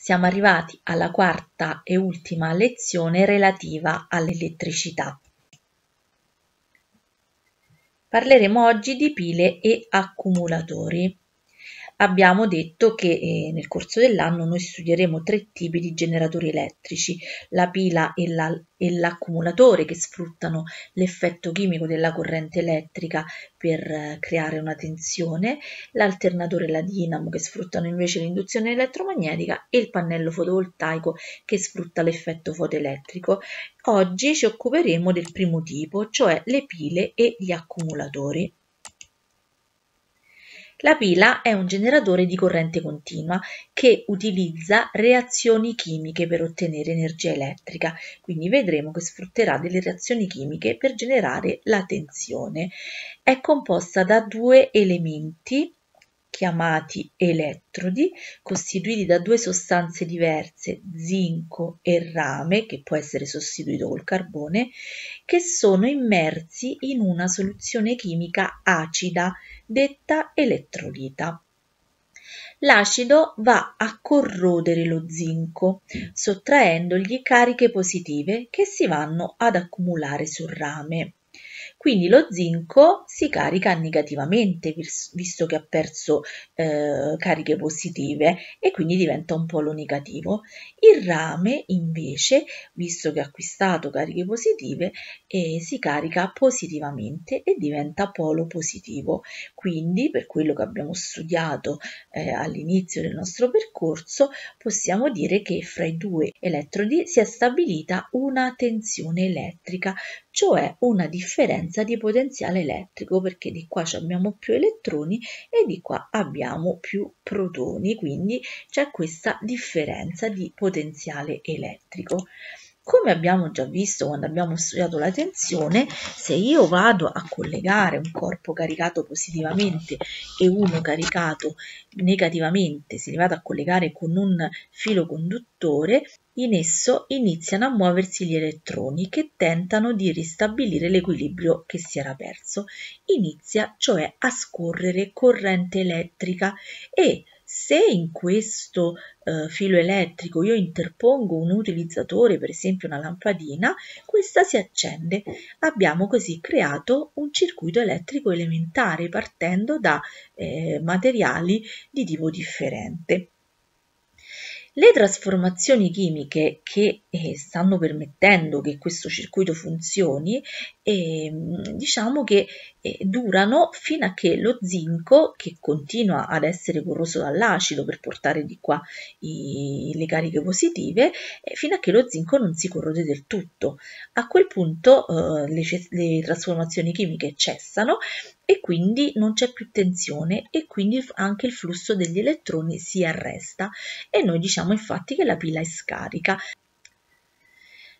Siamo arrivati alla quarta e ultima lezione relativa all'elettricità. Parleremo oggi di pile e accumulatori abbiamo detto che eh, nel corso dell'anno noi studieremo tre tipi di generatori elettrici, la pila e, la, l'accumulatore che sfruttano l'effetto chimico della corrente elettrica per eh, creare una tensione, l'alternatore e la dinamo che sfruttano invece l'induzione elettromagnetica e il pannello fotovoltaico che sfrutta l'effetto fotoelettrico. Oggi ci occuperemo del primo tipo, cioè le pile e gli accumulatori. La pila è un generatore di corrente continua che utilizza reazioni chimiche per ottenere energia elettrica, quindi vedremo che sfrutterà delle reazioni chimiche per generare la tensione. È composta da due elementi chiamati elettrodi, costituiti da due sostanze diverse, zinco e rame, che può essere sostituito col carbone, che sono immersi in una soluzione chimica acida detta elettrolita. L'acido va a corrodere lo zinco, sottraendogli cariche positive che si vanno ad accumulare sul rame. Quindi lo zinco si carica negativamente visto che ha perso eh, cariche positive e quindi diventa un polo negativo. Il rame invece, visto che ha acquistato cariche positive, eh, si carica positivamente e diventa polo positivo. Quindi per quello che abbiamo studiato eh, all'inizio del nostro percorso possiamo dire che fra i due elettrodi si è stabilita una tensione elettrica cioè una differenza di potenziale elettrico perché di qua abbiamo più elettroni e di qua abbiamo più protoni, quindi c'è questa differenza di potenziale elettrico. Come abbiamo già visto quando abbiamo studiato la tensione, se io vado a collegare un corpo caricato positivamente e uno caricato negativamente, se li vado a collegare con un filo conduttore, in esso iniziano a muoversi gli elettroni che tentano di ristabilire l'equilibrio che si era perso. Inizia cioè a scorrere corrente elettrica e se in questo eh, filo elettrico io interpongo un utilizzatore, per esempio una lampadina, questa si accende. Abbiamo così creato un circuito elettrico elementare partendo da eh, materiali di tipo differente. Le trasformazioni chimiche che eh, stanno permettendo che questo circuito funzioni, eh, diciamo che eh, durano fino a che lo zinco, che continua ad essere corroso dall'acido per portare di qua i, le cariche positive, eh, fino a che lo zinco non si corrode del tutto. A quel punto eh, le, le trasformazioni chimiche cessano e quindi non c'è più tensione e quindi anche il flusso degli elettroni si arresta e noi diciamo infatti che la pila è scarica.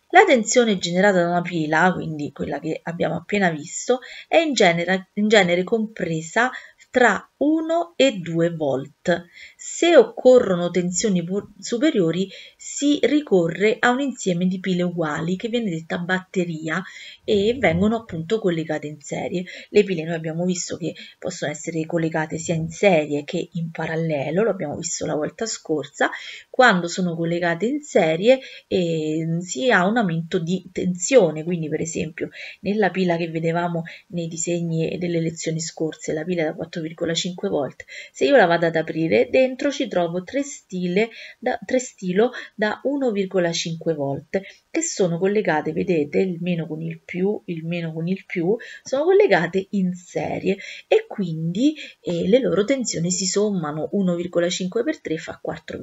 La tensione generata da una pila, quindi quella che abbiamo appena visto, è in genere, in genere compresa tra 1 e 2 volt. Se occorrono tensioni superiori si ricorre a un insieme di pile uguali che viene detta batteria e vengono appunto collegate in serie. Le pile noi abbiamo visto che possono essere collegate sia in serie che in parallelo, lo abbiamo visto la volta scorsa. Quando sono collegate in serie eh, si ha un aumento di tensione, quindi per esempio nella pila che vedevamo nei disegni delle lezioni scorse, la pila da 4,5 5 volte. Se io la vado ad aprire, dentro ci trovo tre, stile da, 3 stilo da 1,5 volte che sono collegate, vedete, il meno con il più, il meno con il più, sono collegate in serie e quindi eh, le loro tensioni si sommano 1,5 per 3 fa 4,5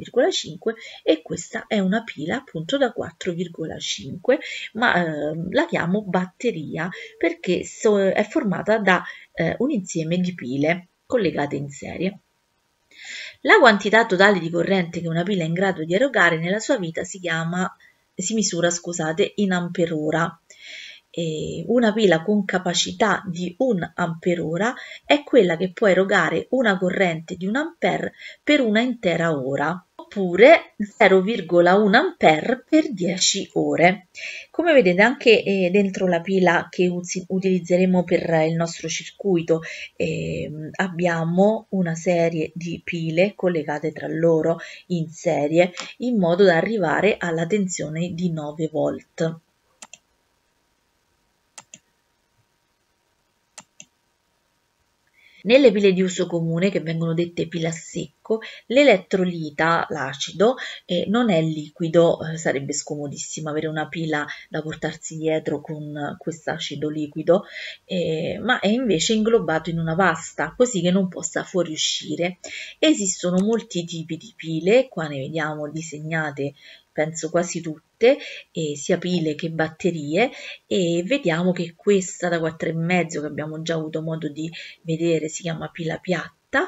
e questa è una pila appunto da 4,5 ma eh, la chiamo batteria perché so, è formata da eh, un insieme di pile collegate in serie. La quantità totale di corrente che una pila è in grado di erogare nella sua vita si, chiama, si misura scusate, in amperora. una pila con capacità di 1 amperora è quella che può erogare una corrente di 1 ampere per una intera ora oppure 0,1 A per 10 ore. Come vedete anche eh, dentro la pila che utilizzeremo per il nostro circuito eh, abbiamo una serie di pile collegate tra loro in serie in modo da arrivare alla tensione di 9 volt. Nelle pile di uso comune, che vengono dette pile a secco, l'elettrolita, l'acido, eh, non è liquido, eh, sarebbe scomodissimo avere una pila da portarsi dietro con quest'acido liquido, eh, ma è invece inglobato in una pasta, così che non possa fuoriuscire. Esistono molti tipi di pile, qua ne vediamo disegnate penso quasi tutte, sia pile che batterie e vediamo che questa da 4,5 che abbiamo già avuto modo di vedere si chiama pila piatta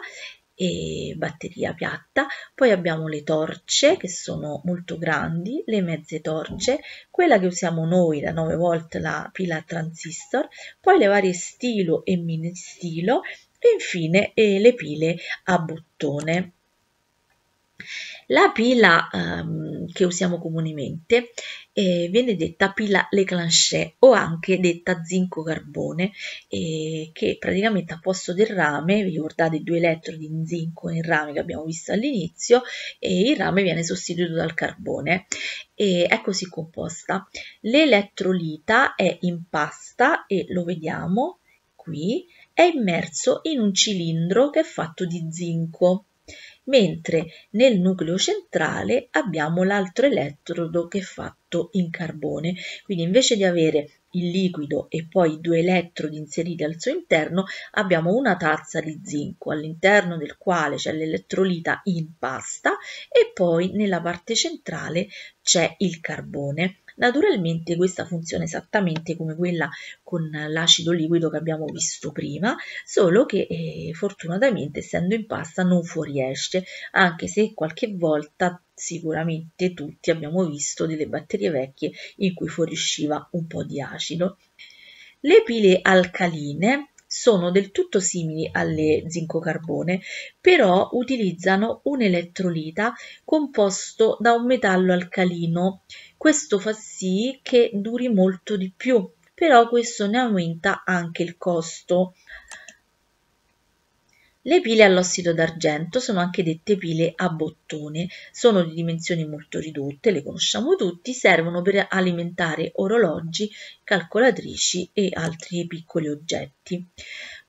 e batteria piatta, poi abbiamo le torce che sono molto grandi, le mezze torce, quella che usiamo noi da 9 volt la pila transistor, poi le varie stilo e mini stilo e infine eh, le pile a bottone. La pila ehm, che usiamo comunemente eh, viene detta pila Leclanché o anche detta zinco carbone eh, che praticamente a posto del rame, vi ricordate i due elettrodi in zinco e in rame che abbiamo visto all'inizio, eh, il rame viene sostituito dal carbone e è così composta. L'elettrolita è in pasta e lo vediamo qui, è immerso in un cilindro che è fatto di zinco mentre nel nucleo centrale abbiamo l'altro elettrodo che è fatto in carbone. Quindi invece di avere il liquido e poi due elettrodi inseriti al suo interno, abbiamo una tazza di zinco all'interno del quale c'è l'elettrolita in pasta e poi nella parte centrale c'è il carbone. Naturalmente questa funziona esattamente come quella con l'acido liquido che abbiamo visto prima, solo che eh, fortunatamente essendo in pasta non fuoriesce, anche se qualche volta sicuramente tutti abbiamo visto delle batterie vecchie in cui fuoriusciva un po' di acido. Le pile alcaline sono del tutto simili alle zinco carbone, però utilizzano un elettrolita composto da un metallo alcalino. Questo fa sì che duri molto di più, però questo ne aumenta anche il costo. Le pile all'ossido d'argento sono anche dette pile a bottone, sono di dimensioni molto ridotte, le conosciamo tutti, servono per alimentare orologi, calcolatrici e altri piccoli oggetti.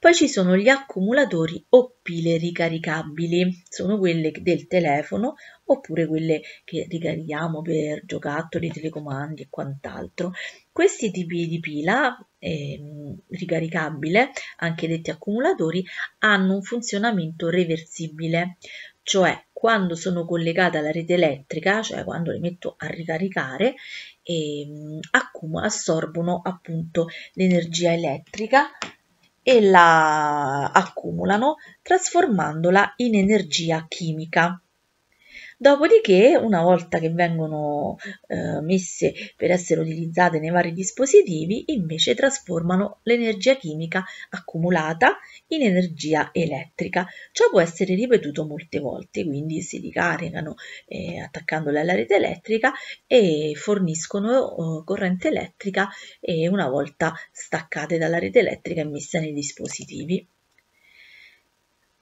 Poi ci sono gli accumulatori o pile ricaricabili, sono quelle del telefono oppure quelle che ricarichiamo per giocattoli, telecomandi e quant'altro. Questi tipi di pila eh, ricaricabile, anche detti accumulatori, hanno un funzionamento reversibile, cioè quando sono collegata alla rete elettrica, cioè quando le metto a ricaricare, eh, assorbono appunto l'energia elettrica e la accumulano trasformandola in energia chimica. Dopodiché, una volta che vengono eh, messe per essere utilizzate nei vari dispositivi, invece trasformano l'energia chimica accumulata in energia elettrica. Ciò può essere ripetuto molte volte, quindi si ricaricano eh, attaccandole alla rete elettrica e forniscono eh, corrente elettrica eh, una volta staccate dalla rete elettrica e messe nei dispositivi.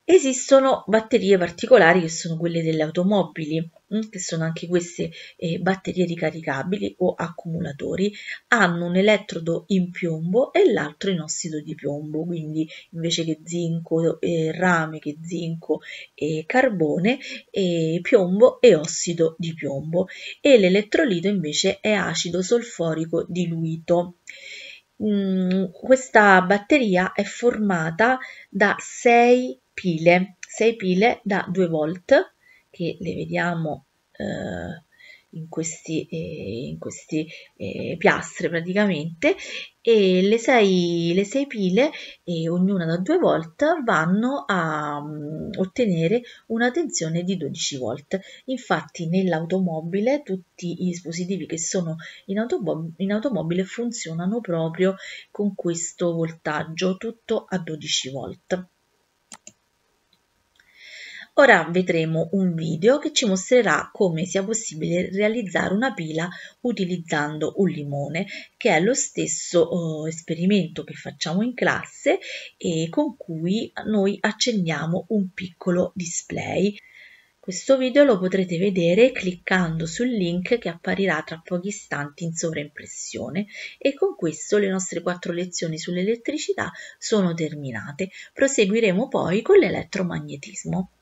Esistono batterie particolari che sono quelle delle automobili, mm, che sono anche queste eh, batterie ricaricabili o accumulatori, hanno un elettrodo in piombo e l'altro in ossido di piombo, quindi invece che zinco, eh, rame, che zinco e eh, carbone, piombo e ossido di piombo e l'elettrolito invece è acido solforico diluito. Mm, questa batteria è formata da 6 pile, 6 pile da 2 volt che le vediamo eh, in questi, eh, in questi eh, piastre praticamente e le 6 pile ognuna da 2 volt vanno a um, ottenere una tensione di 12 volt infatti nell'automobile tutti i dispositivi che sono in, automob in automobile funzionano proprio con questo voltaggio tutto a 12 volt Ora vedremo un video che ci mostrerà come sia possibile realizzare una pila utilizzando un limone che è lo stesso eh, esperimento che facciamo in classe e con cui noi accendiamo un piccolo display. Questo video lo potrete vedere cliccando sul link che apparirà tra pochi istanti in sovraimpressione e con questo le nostre quattro lezioni sull'elettricità sono terminate. Proseguiremo poi con l'elettromagnetismo.